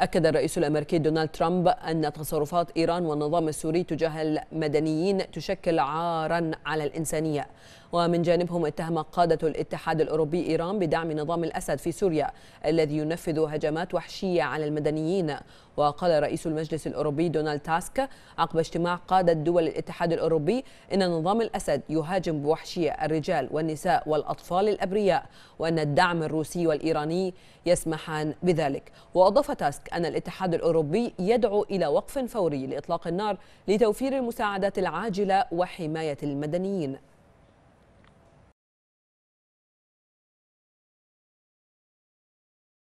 أكد الرئيس الأمريكي دونالد ترامب أن تصرفات إيران والنظام السوري تجاه المدنيين تشكل عارا على الإنسانية ومن جانبهم اتهم قادة الاتحاد الأوروبي إيران بدعم نظام الأسد في سوريا الذي ينفذ هجمات وحشية على المدنيين وقال رئيس المجلس الأوروبي دونالد تاسك عقب اجتماع قادة دول الاتحاد الأوروبي إن نظام الأسد يهاجم بوحشية الرجال والنساء والأطفال الأبرياء وأن الدعم الروسي والإيراني يسمحان بذلك وأضاف تاسك أن الاتحاد الأوروبي يدعو إلى وقف فوري لإطلاق النار لتوفير المساعدات العاجلة وحماية المدنيين